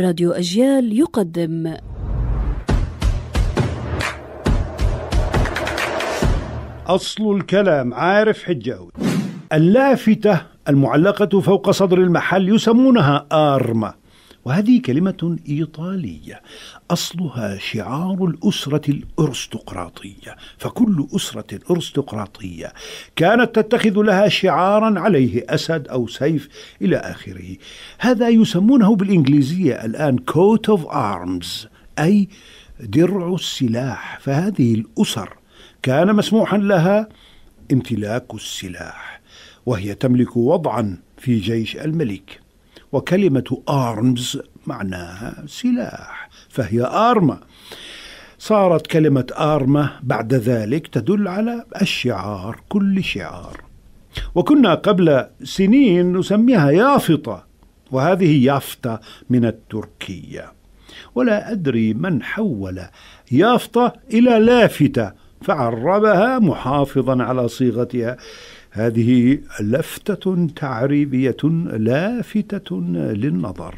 راديو أجيال يقدم أصل الكلام عارف حجاوي اللافتة المعلقة فوق صدر المحل يسمونها آرمة وهذه كلمة إيطالية أصلها شعار الأسرة الأرستقراطية فكل أسرة أرستقراطية كانت تتخذ لها شعارا عليه أسد أو سيف إلى آخره هذا يسمونه بالإنجليزية الآن coat of arms أي درع السلاح فهذه الأسر كان مسموحا لها امتلاك السلاح وهي تملك وضعا في جيش الملك وكلمة أرمز معناها سلاح فهي أرمى صارت كلمة أرمى بعد ذلك تدل على الشعار كل شعار وكنا قبل سنين نسميها يافطة وهذه يافطة من التركية ولا أدري من حول يافطة إلى لافتة فعربها محافظا على صيغتها هذه لفتة تعريبية لافتة للنظر